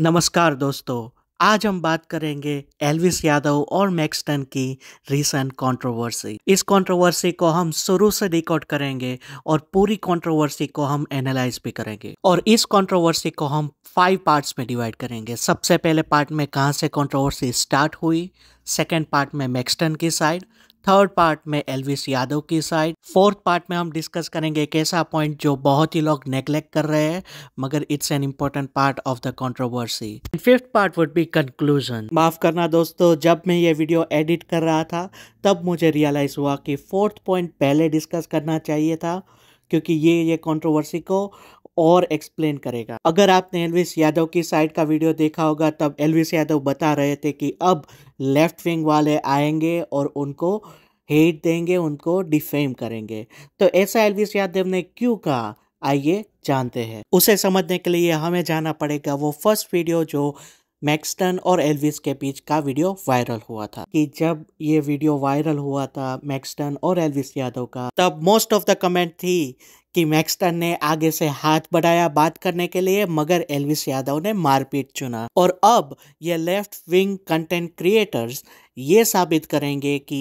नमस्कार दोस्तों आज हम बात करेंगे एल्विस यादव और मैक्सटन की रीसेंट कंट्रोवर्सी इस कंट्रोवर्सी को हम शुरू से रिकॉर्ड करेंगे और पूरी कंट्रोवर्सी को हम एनालाइज भी करेंगे और इस कंट्रोवर्सी को हम फाइव पार्ट्स में डिवाइड करेंगे सबसे पहले पार्ट में कहाँ से कंट्रोवर्सी स्टार्ट हुई सेकेंड पार्ट में मैक्सटन की साइड थर्ड पार्ट में एलविस यादव की साइड फोर्थ पार्ट में हम डिस्कस करेंगे एक ऐसा पॉइंट जो बहुत ही लोग नेग्लेक्ट कर रहे हैं मगर it's an important part of the controversy fifth part would be conclusion माफ करना दोस्तों जब मैं ये वीडियो एडिट कर रहा था तब मुझे रियलाइज हुआ कि फोर्थ पॉइंट पहले डिस्कस करना चाहिए था क्योंकि ये ये कंट्रोवर्सी को और एक्सप्लेन करेगा अगर आपने एलविस यादव की साइड का वीडियो देखा होगा तब एलविस यादव बता रहे थे कि अब लेफ्ट विंग वाले आएंगे और उनको हेट देंगे उनको डिफेम करेंगे तो ऐसा एलविस यादव ने क्यों कहा आइए जानते हैं उसे समझने के लिए हमें जाना पड़ेगा वो फर्स्ट वीडियो जो मैक्सटन और एल्विस के बीच का वीडियो वायरल हुआ था कि जब ये वीडियो वायरल हुआ था मैक्सटन और एल्विस यादव का तब मोस्ट ऑफ द कमेंट थी कि मैक्सटन ने आगे से हाथ बढ़ाया बात करने के लिए मगर एलविस यादव ने मारपीट चुना और अब ये लेफ्ट विंग कंटेंट क्रिएटर्स ये साबित करेंगे कि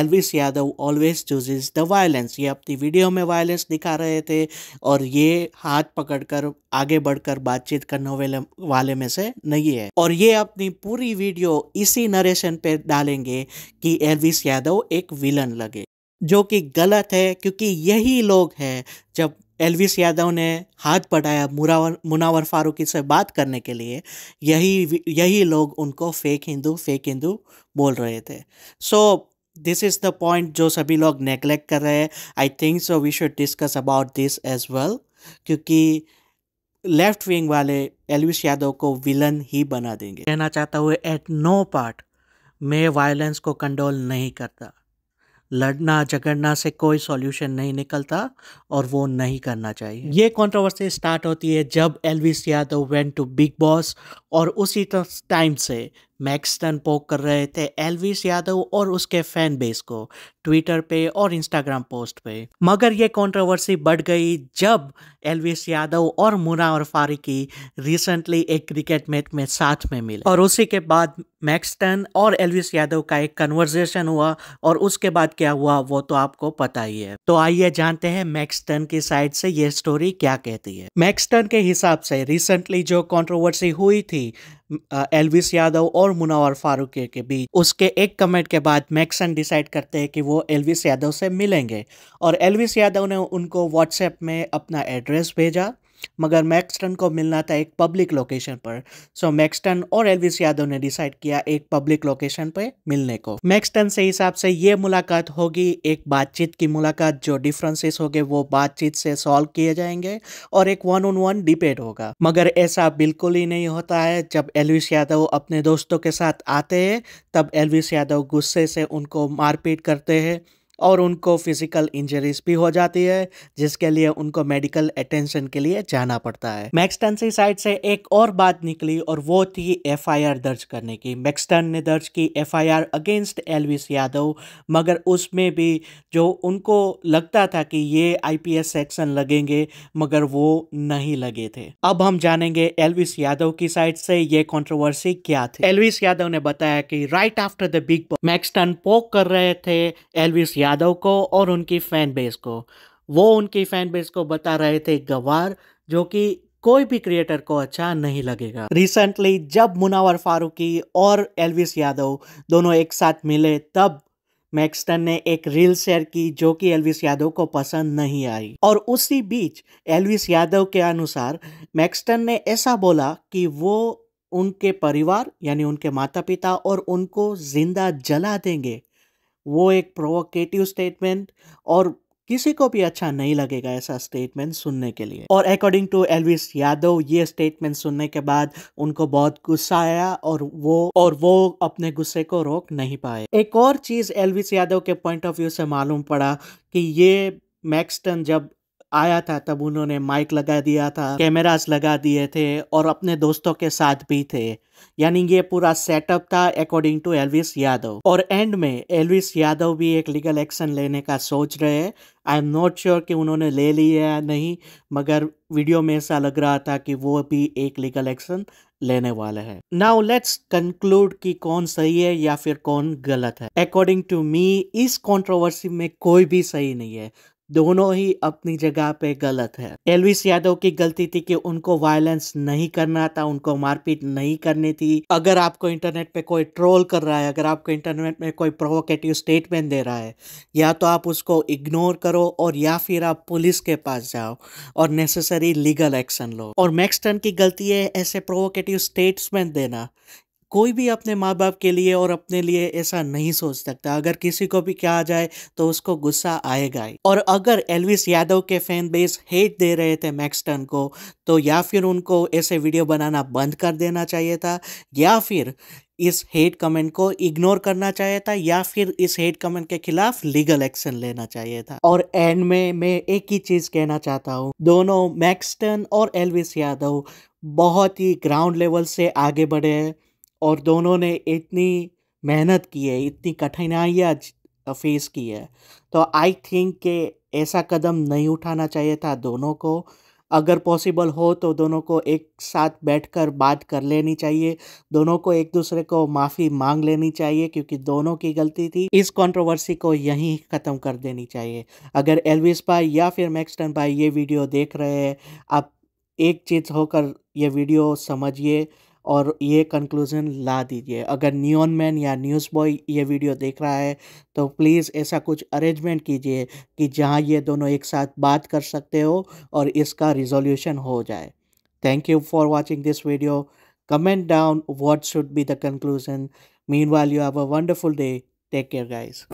Elvish Yadav always chooses the violence ये अपनी वीडियो में वायलेंस दिखा रहे थे और ये हाथ पकड़कर आगे बढ़कर बातचीत करने वाले वाले में से नहीं है और ये अपनी पूरी वीडियो इसी नरेशन पे डालेंगे कि एलविस यादव एक विलन लगे जो कि गलत है क्योंकि यही लोग हैं जब एलविस यादव ने हाथ बढ़ाया मुरावर मुनावर फारूकी से बात करने के लिए यही यही लोग उनको फेक हिंदू फेक हिंदू बोल रहे थे so this is the point जो सभी लोग नेग्लेक्ट कर रहे हैं I think so we should discuss about this as well क्योंकि लेफ्ट विंग वाले एलविस यादव को विलन ही बना देंगे कहना चाहता हूँ एट नो पार्ट मैं वायलेंस को कंट्रोल नहीं करता लड़ना झगड़ना से कोई सॉल्यूशन नहीं निकलता और वो नहीं करना चाहिए ये कंट्रोवर्सी स्टार्ट होती है जब एलविस यादव वेंट टू बिग बॉस और उसी टाइम से मैक्सटन पोक कर रहे थे एलविस यादव और उसके फैन बेस को ट्विटर पे और इंस्टाग्राम पोस्ट पे मगर ये कंट्रोवर्सी बढ़ गई जब एलविस यादव और मुना और फारिकी रिसेंटली एक क्रिकेट मैच में साथ में मिले और उसी के बाद मैक्सटन और एलविस यादव का एक कन्वर्जेशन हुआ और उसके बाद क्या हुआ वो तो आपको पता ही है तो आइए जानते हैं मैक्सटन की साइड से ये स्टोरी क्या कहती है मैक्सटन के हिसाब से रिसेंटली जो कॉन्ट्रोवर्सी हुई थी एलविस यादव और मुनावर फारूक के बीच उसके एक कमेंट के बाद मैक्सन डिसाइड करते हैं कि वो एलविस यादव से मिलेंगे और एलविस यादव ने उनको व्हाट्सएप में अपना एड्रेस भेजा मगर मैक्सटन को मिलना था एक पब्लिक लोकेशन पर सो मैक्सटन और एलविस यादव ने डिसाइड किया एक पब्लिक लोकेशन पर मिलने को मैक्सटन से हिसाब से ये मुलाकात होगी एक बातचीत की मुलाकात जो डिफरेंसेस होंगे वो बातचीत से सॉल्व किए जाएंगे और एक वन ऑन वन डिबेट होगा मगर ऐसा बिल्कुल ही नहीं होता है जब एलविस यादव अपने दोस्तों के साथ आते हैं तब एलविस यादव गुस्से से उनको मारपीट करते हैं और उनको फिजिकल इंजरीज भी हो जाती है जिसके लिए उनको मेडिकल अटेंशन के लिए जाना पड़ता है मैक्सटन की साइड से एक और बात निकली और वो थी एफआईआर दर्ज करने की मैक्सटन ने दर्ज की एफआईआर अगेंस्ट एलविस यादव मगर उसमें भी जो उनको लगता था कि ये आईपीएस सेक्शन लगेंगे मगर वो नहीं लगे थे अब हम जानेंगे एलविस यादव की साइड से ये कॉन्ट्रोवर्सी क्या थी एलविस यादव ने बताया कि right after the big Maxtern poke कर रहे थे एलविस यादव को और उनकी फैन बेस को वो उनकी फैन बेस को बता रहे थे गवार जो कि कोई भी क्रिएटर को अच्छा नहीं लगेगा रिसेंटली जब मुनावर फारूकी और एलविस यादव दोनों एक साथ मिले तब मैक्सटन ने एक रील शेयर की जो कि एलविस यादव को पसंद नहीं आई और उसी बीच एलविस यादव के अनुसार मैक्सटन ने ऐसा बोला कि वो उनके परिवार यानी उनके माता पिता और उनको जिंदा जला देंगे वो एक प्रोवोकेटिव स्टेटमेंट और किसी को भी अच्छा नहीं लगेगा ऐसा स्टेटमेंट सुनने के लिए और अकॉर्डिंग टू एलविस यादव ये स्टेटमेंट सुनने के बाद उनको बहुत गुस्सा आया और वो और वो अपने गुस्से को रोक नहीं पाए एक और चीज एलविस यादव के पॉइंट ऑफ व्यू से मालूम पड़ा कि ये मैक्सटन जब आया था तब उन्होंने माइक लगा दिया था कैमराज लगा दिए थे और अपने दोस्तों के साथ भी थे यानी ये पूरा सेटअप था अकॉर्डिंग टू एलविस यादव और एंड में एलविस यादव भी एक लीगल एक्शन लेने का सोच रहे हैं आई एम नॉट श्योर कि उन्होंने ले लिया या नहीं मगर वीडियो में ऐसा लग रहा था कि वो भी एक लीगल एक्शन लेने वाले हैं नाउ लेट्स कंक्लूड कि कौन सही है या फिर कौन गलत है अकॉर्डिंग टू मी इस कॉन्ट्रोवर्सी में कोई भी सही नहीं है दोनों ही अपनी जगह पे गलत है एलविस यादव की गलती थी कि उनको वायलेंस नहीं करना था उनको मारपीट नहीं करनी थी अगर आपको इंटरनेट पे कोई ट्रोल कर रहा है अगर आपको इंटरनेट में कोई प्रोवोकेटिव स्टेटमेंट दे रहा है या तो आप उसको इग्नोर करो और या फिर आप पुलिस के पास जाओ और नेसेसरी लीगल एक्शन लो और मैक्सटन की गलती है ऐसे प्रोवोकेटिव स्टेटमेंट देना कोई भी अपने माँ बाप के लिए और अपने लिए ऐसा नहीं सोच सकता अगर किसी को भी क्या आ जाए तो उसको गुस्सा आएगा ही और अगर एलविस यादव के फैन बेस हेट दे रहे थे मैक्सटन को तो या फिर उनको ऐसे वीडियो बनाना बंद कर देना चाहिए था या फिर इस हेट कमेंट को इग्नोर करना चाहिए था या फिर इस हेट कमेंट के खिलाफ लीगल एक्शन लेना चाहिए था और एंड में मैं एक ही चीज कहना चाहता हूँ दोनों मैक्सटन और एलविस यादव बहुत ही ग्राउंड लेवल से आगे बढ़े हैं और दोनों ने इतनी मेहनत की है इतनी कठिनाइयाँ फेस की है तो आई थिंक के ऐसा कदम नहीं उठाना चाहिए था दोनों को अगर पॉसिबल हो तो दोनों को एक साथ बैठकर बात कर लेनी चाहिए दोनों को एक दूसरे को माफ़ी मांग लेनी चाहिए क्योंकि दोनों की गलती थी इस कंट्रोवर्सी को यहीं ख़त्म कर देनी चाहिए अगर एलविस भाई या फिर मैक्सटन भाई ये वीडियो देख रहे हैं आप एक चीज़ होकर ये वीडियो समझिए और ये कंक्लूज़न ला दीजिए अगर न्यून मैन या न्यूज़ बॉय ये वीडियो देख रहा है तो प्लीज़ ऐसा कुछ अरेंजमेंट कीजिए कि जहाँ ये दोनों एक साथ बात कर सकते हो और इसका रिजोल्यूशन हो जाए thank you for watching this video comment down what should be the conclusion meanwhile you have a wonderful day take care guys